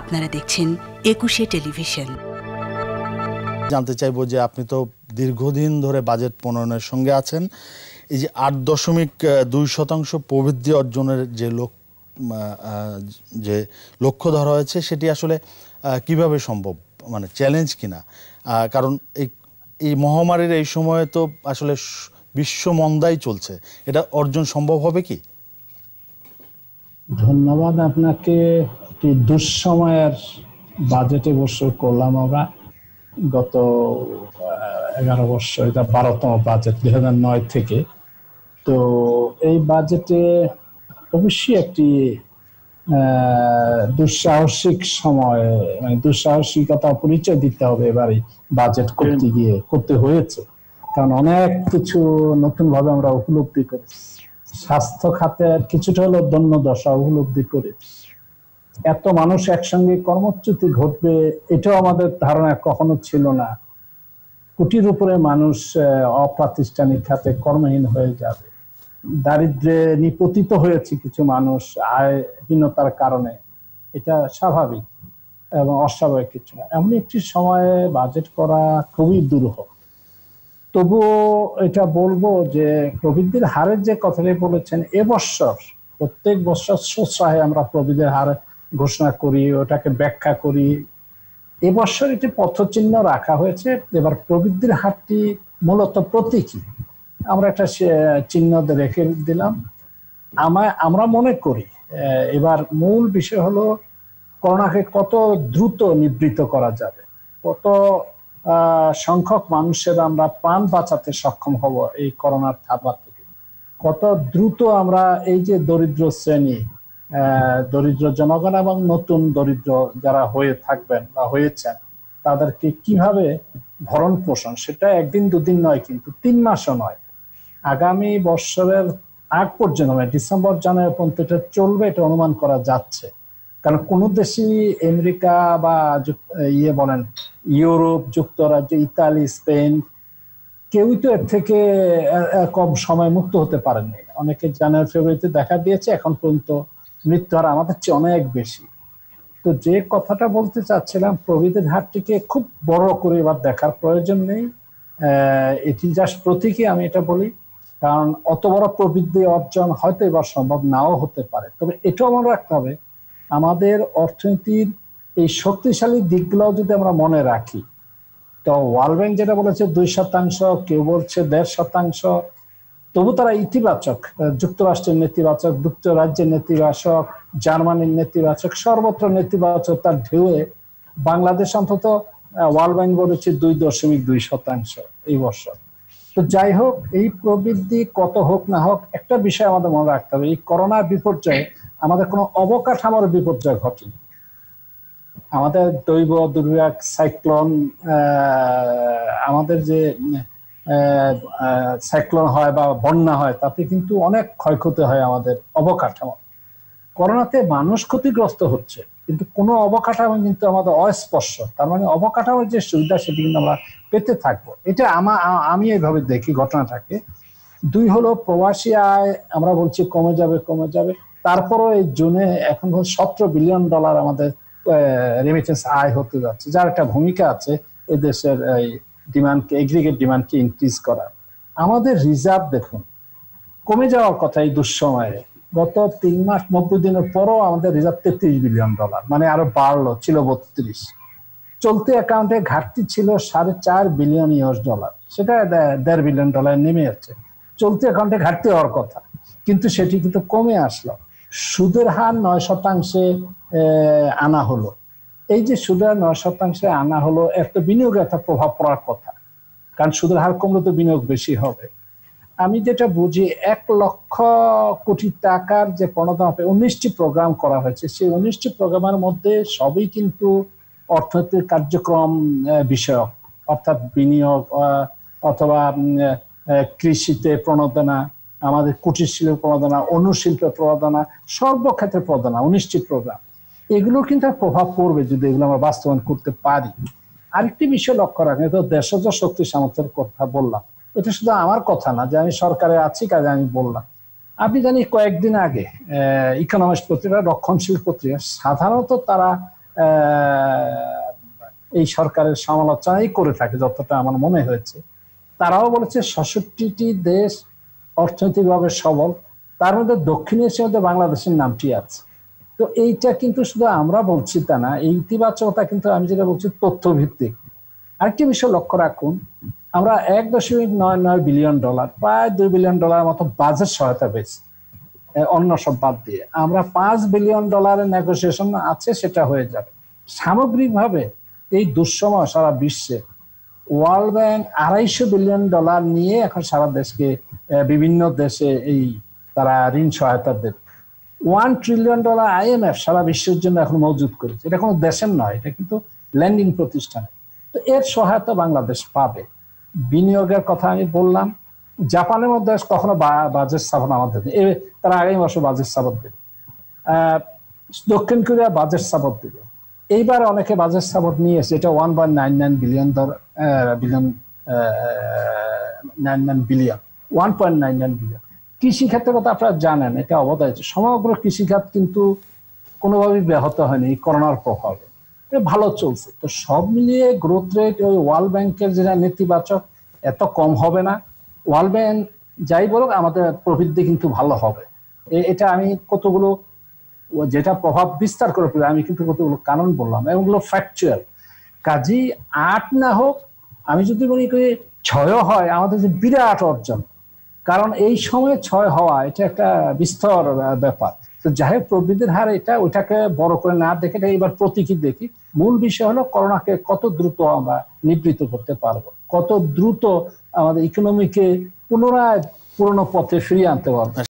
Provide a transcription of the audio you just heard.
আপনারা দেখছেন একুশে টেলিভিশন জানতে চাইব যে আপনি তো দীর্ঘদিন ধরে বাজেট প্রণয়নের সঙ্গে আছেন এই যে আট দশমিক দুই শতাংশ প্রবৃদ্ধি অর্জনের যে লোক যে লক্ষ্য ধরা হয়েছে সেটি আসলে কিভাবে সম্ভব মানে চ্যালেঞ্জ কিনা কারণ এই এই মহামারীর এই সময়ে তো আসলে বিশ্ব মন্দাই চলছে এটা অর্জন সম্ভব হবে কি ধন্যবাদ আপনাকে একটি দুঃসময়ের বাজেটে বসে করলাম আমরা গত এগারো বর্ষ এটা বারোতম বাজেট দুই হাজার নয় থেকে তো এই বাজেটে অবশ্যই একটি দুঃসাহসিক সময় মানে দুঃসাহসিকতা পরিচয় দিতে হবে এবারে বাজেট করতে গিয়ে করতে হয়েছে কারণ অনেক কিছু নতুন ভাবে আমরা উপলব্ধি করেছি স্বাস্থ্য খাতে কিছুটা হলো দন্য দশা উপলব্ধি করেছি এত মানুষ একসঙ্গে কর্মচ্যুতি ঘটবে এটাও আমাদের ধারণা কখনো ছিল না কোটির উপরে মানুষ অপ্রাতিষ্ঠানিক খাতে কর্মহীন হয়ে যাবে দারিদ্রে নিপতিত হয়েছে কিছু মানুষ আয়হীনতার কারণে এটা স্বাভাবিক এবং অস্বাভাবিক কিছু না এমন একটি সময়ে বাজেট করা খুবই দুরূহ তবুও এটা বলবো যে প্রবৃদ্ধির হারের যে কথাটি বলেছেন এবছর প্রত্যেক বছর সোৎসাহে আমরা প্রবৃদ্ধির হারে ঘোষণা করি ওটাকে ব্যাখ্যা করি এবছর এটি পথচিহ্ন রাখা হয়েছে এবার প্রবৃদ্ধির হারটি মূলত প্রতীকী আমরা একটা চিহ্ন রেখে দিলাম আমায় আমরা মনে করি এবার মূল বিষয় হলো করোনাকে কত দ্রুত নিবৃত করা যাবে কত সংখ্যক মানুষের আমরা প্রাণ বাঁচাতে সক্ষম হব এই করোনার থাবা থেকে কত দ্রুত আমরা এই যে দরিদ্র শ্রেণী দরিদ্র জনগণ এবং নতুন দরিদ্র যারা হয়ে থাকবেন বা হয়েছেন তাদেরকে কিভাবে ভরণ পোষণ সেটা একদিন দুদিন নয় কিন্তু তিন মাসও নয় আগামী বৎসরের আগ পর্যন্ত মানে ডিসেম্বর জানুয়ারি পর্যন্ত এটা চলবে এটা অনুমান করা যাচ্ছে কারণ কোন দেশই আমেরিকা বা ইয়ে বলেন ইউরোপ যুক্তরাজ্য ইতালি স্পেন কেউই তো এর থেকে কম সময় মুক্ত হতে পারেননি অনেকে জানুয়ারি ফেব্রুয়ারিতে দেখা দিয়েছে এখন পর্যন্ত মৃত্যু আর আমাদের চেয়ে অনেক বেশি তো যে কথাটা বলতে চাচ্ছিলাম প্রবৃদ্ধির হারটিকে খুব বড় করে এবার দেখার প্রয়োজন নেই এটি জাস্ট প্রতীকে আমি এটা বলি কারণ অত বড় প্রবৃদ্ধি অর্জন হয়তো এবার সম্ভব নাও হতে পারে তবে এটাও মনে রাখতে হবে আমাদের অর্থনীতির এই শক্তিশালী দিকগুলো যদি আমরা মনে রাখি তো ওয়ার্ল্ড ব্যাংক যেটা বলেছে দুই শতাংশ কেউ বলছে দেড় শতাংশ তবু তারা ইতিবাচক যুক্তরাষ্ট্রের নেতিবাচক যুক্তরাজ্যের নেতিবাচক জার্মানির নেতিবাচক সর্বত্র নেতিবাচক তার ঢেউয়ে বাংলাদেশ অন্তত ওয়ার্ল্ড ব্যাংক বলেছে দুই দশমিক দুই শতাংশ এই বছর তো যাই হোক এই প্রবৃদ্ধি কত হোক না হোক একটা বিষয় আমাদের মনে রাখতে হবে এই করোনা বিপর্যয়ে আমাদের কোনো অবকাঠামোর বিপর্যয় ঘটেনি আমাদের দৈব দুর্বিপাক সাইক্লোন আমাদের যে সাইক্লোন হয় বা বন্যা হয় তাতে কিন্তু অনেক ক্ষয়ক্ষতি হয় আমাদের অবকাঠামো করোনাতে মানুষ ক্ষতিগ্রস্ত হচ্ছে কিন্তু কোনো অবকাঠামো কিন্তু আমাদের অস্পর্শ তার মানে অবকাঠামোর যে সুবিধা সেটি কিন্তু আমরা পেতে থাকবো এটা আমা আমি এইভাবে দেখি ঘটনাটাকে দুই হলো প্রবাসী আয় আমরা বলছি কমে যাবে কমে যাবে তারপরও এই জুনে এখন সতেরো বিলিয়ন ডলার আমাদের রেমিটেন্স আয় হতে যাচ্ছে যার একটা ভূমিকা আছে এদেশের এই ডিমান্ডকে এগ্রিগেট ডিমান্ডকে ইনক্রিজ করা আমাদের রিজার্ভ দেখুন কমে যাওয়ার কথা এই দুঃসময়ে গত তিন মাস নব্বই দিনের পরও আমাদের রিজার্ভ তেত্রিশ বিলিয়ন ডলার মানে আরো বাড়লো ছিল বত্রিশ চলতি অ্যাকাউন্টে ঘাটতি ছিল সাড়ে চার বিলিয়ন ইউএস ডলার সেটা দেড় বিলিয়ন ডলার নেমে যাচ্ছে চলতি অ্যাকাউন্টে ঘাটতি হওয়ার কথা কিন্তু সেটি কিন্তু কমে আসলো সুদের হার নয় শতাংশে আনা হলো এই যে সুদের নয় শতাংশে আনা হলো একটা বিনিয়োগ একটা প্রভাব পড়ার কথা কারণ সুদের হার কমলে তো বিনিয়োগ বেশি হবে আমি যেটা বুঝি এক লক্ষ কোটি টাকার যে প্রণোদনা উনিশটি প্রোগ্রাম করা হয়েছে সেই উনিশটি প্রোগ্রামের মধ্যে সবই কিন্তু অর্থনৈতিক কার্যক্রম বিষয়ক অর্থাৎ বিনিয়োগ অথবা কৃষিতে প্রণোদনা আমাদের কুটির শিল্পের প্রণোদনা অনুশিল্পের প্রণোদনা সর্বক্ষেত্রে প্রণোদনা উনিশটি প্রোগ্রাম এগুলো কিন্তু প্রভাব পড়বে যদি এগুলো আমরা বাস্তবায়ন করতে পারি আরেকটি বিষয় লক্ষ্য রাখেন তো দেশজ শক্তি সামর্থ্যের কথা বললাম এটা শুধু আমার কথা না যে আমি সরকারে আছি কাজে আমি বললাম আপনি জানি কয়েকদিন আগে ইকোনমিক্স পত্রিকা রক্ষণশীল পত্রিকা সাধারণত তারা এই সরকারের সমালোচনাই করে থাকে যতটা আমার মনে হয়েছে তারাও বলেছে ষষট্টিটি দেশ অর্থনৈতিকভাবে সবল তার মধ্যে দক্ষিণ এশিয়ার মধ্যে বাংলাদেশের নামটি আছে তো এইটা কিন্তু শুধু আমরা বলছি তা না এই ইতিবাচকতা কিন্তু আমি যেটা বলছি তথ্য ভিত্তিক আরেকটি বিষয় লক্ষ্য রাখুন আমরা এক দশমিক নয় নয় বিলিয়ন ডলার প্রায় দুই বিলিয়ন ডলার মতো বাজেট সহায়তা পেয়েছি অন্য সব বাদ দিয়ে আমরা পাঁচ বিলিয়ন ডলারের নেগোসিয়েশন আছে সেটা হয়ে যাবে সামগ্রিকভাবে এই দুঃসময় সারা বিশ্বে ওয়ার্ল্ড ব্যাংক আড়াইশো বিলিয়ন ডলার নিয়ে এখন সারা দেশকে বিভিন্ন দেশে এই তারা ঋণ সহায়তা দেবে ওয়ান ট্রিলিয়ন ডলার আইএমএফ সারা বিশ্বের জন্য এখন মজুদ করেছে এটা কোনো দেশের নয় এটা কিন্তু ল্যান্ডিং প্রতিষ্ঠান তো এর সহায়তা বাংলাদেশ পাবে বিনিয়োগের কথা আমি বললাম জাপানের মধ্যে কখনো বাজেট স্থাপন আমাদের তারা আগামী মাসে বাজেট স্থাপন দেবে দক্ষিণ কোরিয়া বাজেট সাপোর্ট দেবে এইবার অনেকে বাজেট সাপোর্ট নিয়েছে এটা one by nine nine billion billion nine nine billion one point nine nine billion কৃষি ক্ষেত্রের কথা আপনারা জানেন এটা অবদায় সমগ্র কৃষিখাত কিন্তু কোনোভাবেই ব্যাহত হয়নি এই করোনার প্রভাবে ভালো চলছে তো সব মিলিয়ে গ্রোথ রেট ওই ওয়ার্ল্ড ব্যাংকের যেটা নেতিবাচক এত কম হবে না ওয়ার্ল্ড ব্যাংক যাই বলুক আমাদের প্রবৃদ্ধি কিন্তু ভালো হবে এটা আমি কতগুলো যেটা প্রভাব বিস্তার করে আমি কিন্তু কতগুলো কারণ বললাম এগুলো ফ্যাকচুয়াল কাজী আট না হোক আমি যদি মনে করি ছয় হয় আমাদের যে বিরাট অর্জন কারণ এই সময়ে ছয় হওয়া এটা একটা বিস্তর ব্যাপার তো যাই হোক প্রবৃদ্ধির হার এটা ওইটাকে বড় করে না দেখে এবার প্রতীকী দেখি মূল বিষয় হলো করোনাকে কত দ্রুত আমরা নিবৃত করতে পারবো কত দ্রুত আমাদের ইকোনমিকে পুনরায় পুরনো পথে ফিরিয়ে আনতে পারবো